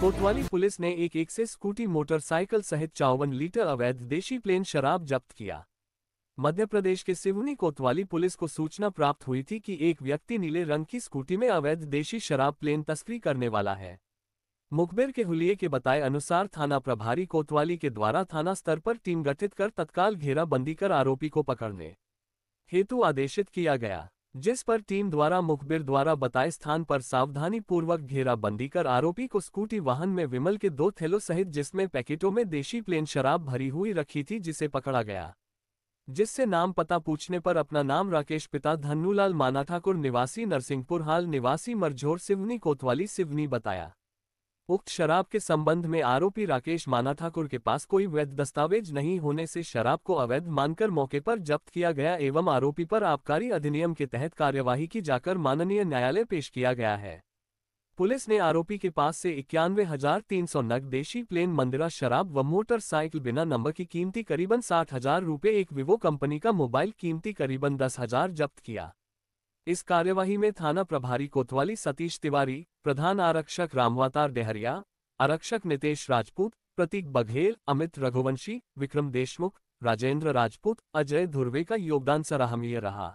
कोतवाली पुलिस ने एक एक से स्कूटी मोटरसाइकिल सहित चौवन लीटर अवैध देशी प्लेन शराब जब्त किया मध्य प्रदेश के सिवनी कोतवाली पुलिस को सूचना प्राप्त हुई थी कि एक व्यक्ति नीले रंग की स्कूटी में अवैध देशी शराब प्लेन तस्करी करने वाला है मुखबिर के हुलिये के बताए अनुसार थाना प्रभारी कोतवाली के द्वारा थाना स्तर पर टीम गठित कर तत्काल घेराबंदी कर आरोपी को पकड़ने हेतु आदेशित किया गया जिस पर टीम द्वारा मुखबिर द्वारा बताए स्थान पर सावधानी पूर्वक घेराबंदी कर आरोपी को स्कूटी वाहन में विमल के दो थैलों सहित जिसमें पैकेटों में देशी प्लेन शराब भरी हुई रखी थी जिसे पकड़ा गया जिससे नाम पता पूछने पर अपना नाम राकेश पिता धन्नूलाल माना ठाकुर निवासी नरसिंहपुर हाल निवासी मरझोर सिवनी कोतवाली सिवनी बताया उक्त शराब के संबंध में आरोपी राकेश माना ठाकुर के पास कोई वैध दस्तावेज नहीं होने से शराब को अवैध मानकर मौके पर जब्त किया गया एवं आरोपी पर आबकारी अधिनियम के तहत कार्यवाही की जाकर माननीय न्यायालय पेश किया गया है पुलिस ने आरोपी के पास से इक्यानवे हजार तीन सौ नग देशी प्लेन मंदिरा शराब व मोटरसाइकिल बिना नंबर की कीमती करीबन साठ हजार रूपए एक विवो कंपनी का मोबाइल कीमती करीबन दस हजार जब्त किया इस कार्यवाही में थाना प्रभारी कोतवाली सतीश तिवारी प्रधान आरक्षक रामवातार डेहरिया आरक्षक नितेश राजपूत प्रतीक बघेल अमित रघुवंशी विक्रम देशमुख राजेंद्र राजपूत अजय धुर्वे का योगदान सराहनीय रहा